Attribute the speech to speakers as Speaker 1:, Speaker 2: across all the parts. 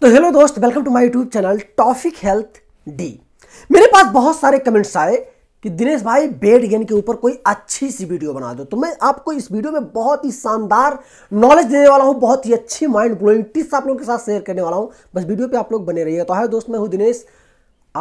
Speaker 1: तो हेलो दोस्त welcome to my YouTube channel topic health डी मेरे पास बहुत सारे कमेंट्स आए कि दिनेश भाई बेड गेन के ऊपर कोई अच्छी सी वीडियो बना दो तो मैं आपको इस वीडियो में बहुत ही शानदार नॉलेज देने वाला हूँ बहुत ही अच्छी माइंड ब्लोइंग टिप्स आप लोगों के साथ शेयर करने वाला हूँ बस वीडियो पर आप लोग बने रहिए तो हाय दोस्त मैं हूँ दिनेश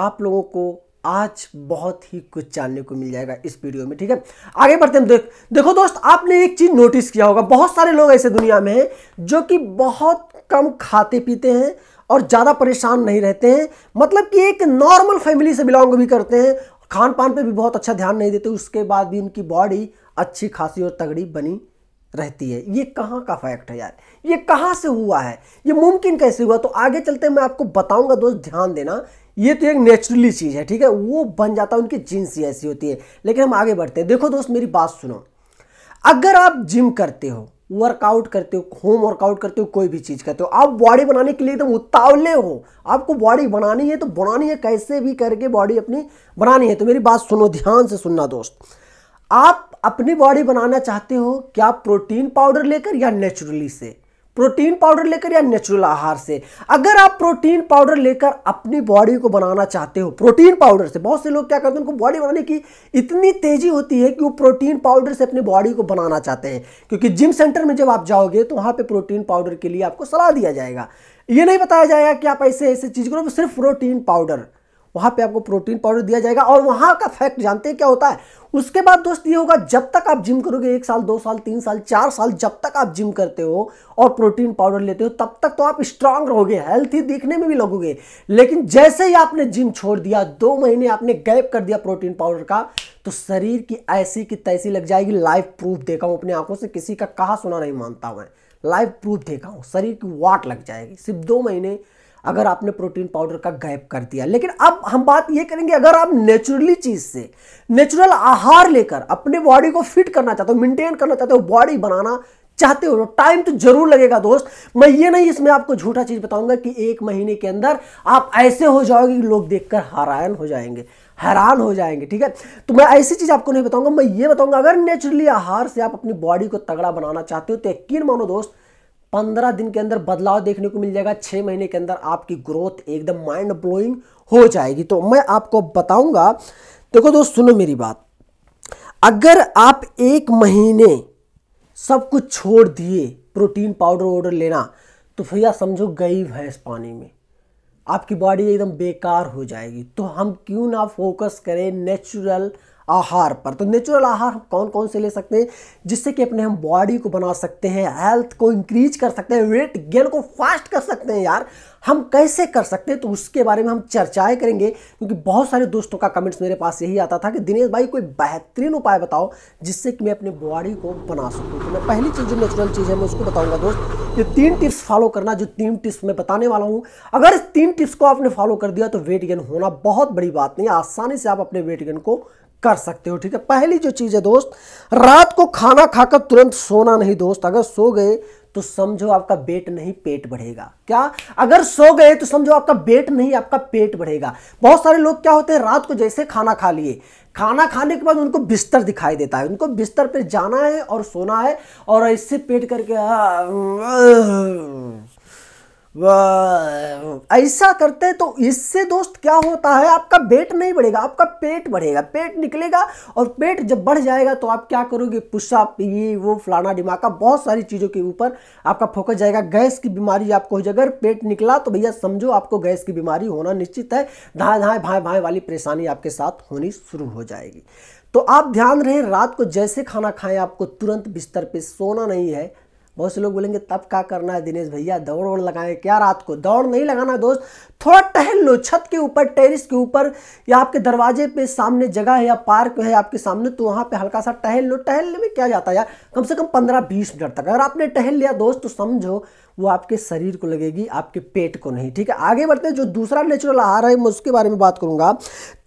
Speaker 1: आप लोगों को आज बहुत ही कुछ जानने को मिल जाएगा इस वीडियो में ठीक है आगे बढ़ते हैं देख देखो दोस्त आपने एक चीज़ नोटिस किया होगा बहुत सारे लोग ऐसे दुनिया में हैं जो कि बहुत कम खाते पीते हैं और ज़्यादा परेशान नहीं रहते हैं मतलब कि एक नॉर्मल फैमिली से बिलोंग भी करते हैं खान पान पर भी बहुत अच्छा ध्यान नहीं देते उसके बाद भी उनकी बॉडी अच्छी खासी और तगड़ी बनी रहती है ये कहाँ का फैक्ट है यार ये कहाँ से हुआ है ये मुमकिन कैसे हुआ तो आगे चलते मैं आपको बताऊंगा दोस्त ध्यान देना ये तो एक नेचुरली चीज़ है ठीक है वो बन जाता है उनकी जीन्स ही ऐसी होती है लेकिन हम आगे बढ़ते हैं देखो दोस्त मेरी बात सुनो अगर आप जिम करते हो वर्कआउट करते हो होम वर्कआउट करते हो कोई भी चीज़ करते हो आप बॉडी बनाने के लिए एकदम उतावले हो आपको बॉडी बनानी है तो बनानी है कैसे भी करके बॉडी अपनी बनानी है तो मेरी बात सुनो ध्यान से सुनना दोस्त आप अपनी बॉडी बनाना चाहते हो क्या प्रोटीन पाउडर लेकर या नेचुरली से प्रोटीन पाउडर लेकर या नेचुरल आहार से अगर आप प्रोटीन पाउडर लेकर अपनी बॉडी को बनाना चाहते हो प्रोटीन पाउडर से बहुत से लोग क्या करते हैं उनको बॉडी बनाने की इतनी तेजी होती है कि वो प्रोटीन पाउडर से अपनी बॉडी को बनाना चाहते हैं क्योंकि जिम सेंटर में जब आप जाओगे तो वहां पे प्रोटीन पाउडर के लिए आपको सलाह दिया जाएगा ये नहीं बताया जाएगा कि आप ऐसे ऐसे चीज़ करो सिर्फ प्रोटीन पाउडर वहां पे आपको प्रोटीन पाउडर दिया जाएगा और वहाँ का फैक्ट जानते हैं क्या होता है उसके बाद दोस्त ये होगा जब तक आप जिम करोगे एक साल दो साल तीन साल चार साल जब तक आप जिम करते हो और प्रोटीन पाउडर लेते हो तब तक तो आप स्ट्रांग रहोगे हेल्थी दिखने में भी लगोगे लेकिन जैसे ही आपने जिम छोड़ दिया दो महीने आपने गैप कर दिया प्रोटीन पाउडर का तो शरीर की ऐसी की तैसी लग जाएगी लाइव प्रूफ देखा हूँ अपनी आंखों से किसी का कहा सुना नहीं मानता मैं लाइव प्रूफ देखा हूँ शरीर की वाट लग जाएगी सिर्फ दो महीने अगर आपने प्रोटीन पाउडर का गैप कर दिया लेकिन अब हम बात ये करेंगे अगर आप नेचुरली चीज़ से नेचुरल आहार लेकर अपने बॉडी को फिट करना चाहते हो मेंटेन करना चाहते हो बॉडी बनाना चाहते हो टाइम तो जरूर लगेगा दोस्त मैं ये नहीं इसमें आपको झूठा चीज़ बताऊंगा कि एक महीने के अंदर आप ऐसे हो जाओगे कि लोग देखकर हैरान हो जाएंगे हैरान हो जाएंगे ठीक है तो मैं ऐसी चीज़ आपको नहीं बताऊंगा मैं ये बताऊंगा अगर नेचुरली आहार से आप अपनी बॉडी को तगड़ा बनाना चाहते हो तो यकीन मानो दोस्त पंद्रह दिन के अंदर बदलाव देखने को मिल जाएगा छः महीने के अंदर आपकी ग्रोथ एकदम माइंड ब्लोइंग हो जाएगी तो मैं आपको बताऊंगा देखो दोस्त सुनो मेरी बात अगर आप एक महीने सब कुछ छोड़ दिए प्रोटीन पाउडर वाउडर लेना तो भैया समझो गई भैंस पानी में आपकी बॉडी एकदम बेकार हो जाएगी तो हम क्यों ना फोकस करें नेचुरल आहार पर तो नेचुरल आहार हम कौन कौन से ले सकते हैं जिससे कि अपने हम बॉडी को बना सकते हैं हेल्थ को इंक्रीज कर सकते हैं वेट गेन को फास्ट कर सकते हैं यार हम कैसे कर सकते हैं तो उसके बारे में हम चर्चाएं करेंगे क्योंकि बहुत सारे दोस्तों का कमेंट्स मेरे पास यही आता था कि दिनेश भाई कोई बेहतरीन उपाय बताओ जिससे कि मैं अपने बॉडी को बना सकूँ तो मैं पहली चीज़ जो नेचुरल चीज़ है मैं उसको बताऊँगा दोस्त ये तीन टिप्स फॉलो करना जो तीन टिप्स मैं बताने वाला हूँ अगर इस तीन टिप्स को आपने फॉलो कर दिया तो वेट गेन होना बहुत बड़ी बात नहीं आसानी से आप अपने वेट गेन को कर सकते हो ठीक है पहली जो चीज़ है दोस्त रात को खाना खाकर तुरंत सोना नहीं दोस्त अगर सो गए तो समझो आपका वेट नहीं पेट बढ़ेगा क्या अगर सो गए तो समझो आपका वेट नहीं आपका पेट बढ़ेगा बहुत सारे लोग क्या होते हैं रात को जैसे खाना खा लिए खाना खाने के बाद उनको बिस्तर दिखाई देता है उनको बिस्तर पर जाना है और सोना है और इससे पेट करके आ, आ, आ, ऐसा करते हैं तो इससे दोस्त क्या होता है आपका वेट नहीं बढ़ेगा आपका पेट बढ़ेगा पेट निकलेगा और पेट जब बढ़ जाएगा तो आप क्या करोगे पुशअप ये वो फलाना दिमाग का बहुत सारी चीज़ों के ऊपर आपका फोकस जाएगा गैस की बीमारी आपको हो जाएगी अगर पेट निकला तो भैया समझो आपको गैस की बीमारी होना निश्चित है धाए धाए भाए भाए वाली परेशानी आपके साथ होनी शुरू हो जाएगी तो आप ध्यान रहे रात को जैसे खाना खाएं आपको तुरंत बिस्तर पे सोना नहीं है बहुत से लोग बोलेंगे तब क्या करना है दिनेश भैया दौड़ वौड़ लगाएं क्या रात को दौड़ नहीं लगाना दोस्त थोड़ा टहल लो छत के ऊपर टेरिस के ऊपर या आपके दरवाजे पे सामने जगह है या पार्क है आपके सामने तो वहाँ पे हल्का सा टहल लो टहलने में क्या जाता है यार कम से कम पंद्रह बीस मिनट तक अगर आपने टहल लिया दोस्त तो समझो वो आपके शरीर को लगेगी आपके पेट को नहीं ठीक है आगे बढ़ते हैं जो दूसरा नेचुरल आहार है मैं उसके बारे में बात करूँगा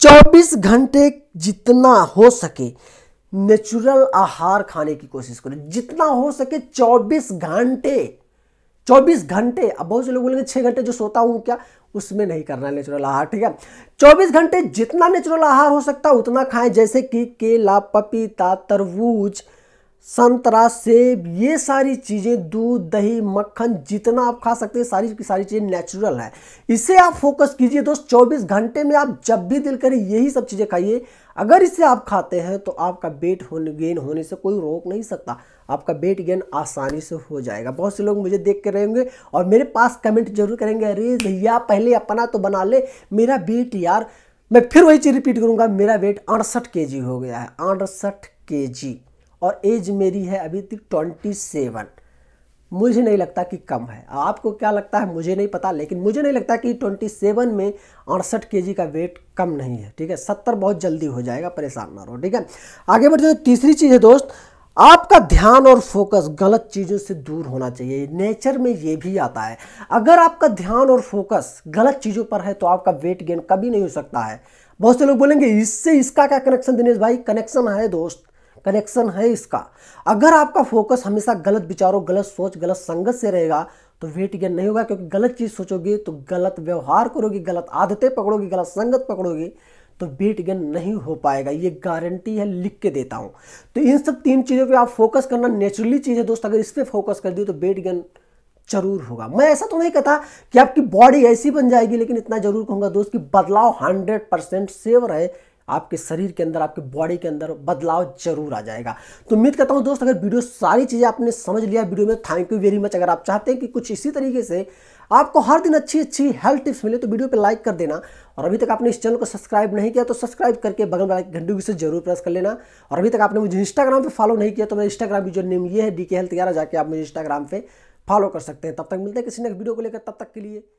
Speaker 1: चौबीस घंटे जितना हो सके नेचुरल आहार खाने की कोशिश करें जितना हो सके 24 घंटे 24 घंटे अब बहुत से लोग बोलेंगे छः घंटे जो सोता हूँ क्या उसमें नहीं करना है नेचुरल आहार ठीक है 24 घंटे जितना नेचुरल आहार हो सकता है उतना खाएं जैसे कि केला पपीता तरबूज संतरा सेब ये सारी चीज़ें दूध दही मक्खन जितना आप खा सकते हैं सारी की सारी चीज़ें नेचुरल है इसे आप फोकस कीजिए दोस्त 24 घंटे में आप जब भी दिल करें यही सब चीज़ें खाइए अगर इसे आप खाते हैं तो आपका वेट होने गेन होने से कोई रोक नहीं सकता आपका वेट गेन आसानी से हो जाएगा बहुत से लोग मुझे देख कर रहेंगे और मेरे पास कमेंट जरूर करेंगे अरे भैया पहले अपना तो बना ले मेरा वेट यार मैं फिर वही चीज़ रिपीट करूँगा मेरा वेट अड़सठ के हो गया है अड़सठ के जी और एज मेरी है अभी तक ट्वेंटी सेवन मुझे नहीं लगता कि कम है आपको क्या लगता है मुझे नहीं पता लेकिन मुझे नहीं लगता कि ट्वेंटी सेवन में अड़सठ के का वेट कम नहीं है ठीक है सत्तर बहुत जल्दी हो जाएगा परेशान ना रहो ठीक है आगे बढ़ते तीसरी चीज़ है दोस्त आपका ध्यान और फोकस गलत चीज़ों से दूर होना चाहिए नेचर में ये भी आता है अगर आपका ध्यान और फोकस गलत चीज़ों पर है तो आपका वेट गेन कभी नहीं हो सकता है बहुत से लोग बोलेंगे इससे इसका क्या कनेक्शन दिनेश भाई कनेक्शन है दोस्त कनेक्शन है इसका अगर आपका फोकस हमेशा गलत विचारों गलत सोच गलत संगत से रहेगा तो वेट गेन नहीं होगा क्योंकि गलत चीज़ सोचोगे तो गलत व्यवहार करोगे गलत आदतें पकड़ोगे गलत संगत पकड़ोगे तो वेट गेन नहीं हो पाएगा ये गारंटी है लिख के देता हूँ तो इन सब तीन चीज़ों पे आप फोकस करना नेचुरली चीज़ है दोस्त अगर इस पर फोकस कर दिए तो वेट गेन जरूर होगा मैं ऐसा तो नहीं कहता कि आपकी बॉडी ऐसी बन जाएगी लेकिन इतना जरूर कहूँगा दोस्त कि बदलाव हंड्रेड परसेंट सेव रहे आपके शरीर के अंदर आपके बॉडी के अंदर बदलाव जरूर आ जाएगा तो उम्मीद करता हूँ दोस्त अगर वीडियो सारी चीज़ें आपने समझ लिया वीडियो में थैंक यू वेरी मच अगर आप चाहते हैं कि कुछ इसी तरीके से आपको हर दिन अच्छी अच्छी हेल्थ टिप्स मिले तो वीडियो पर लाइक कर देना और अभी तक आपने इस चैनल को सब्सक्राइब नहीं किया तो सब्सक्राइब करके बगल वाले घंटे से जरूर प्रेस कर लेना और अभी तक आपने मुझे इंस्टाग्राम पर फॉलो नहीं किया तो मेरा इंस्टाग्राम जो नेम ये है डी के हेल्थ ग्यारह जाके आप मुझे इंस्टाग्राम पर फॉलो कर सकते हैं तब तक मिलते हैं किसी ने वीडियो को लेकर तब तक के लिए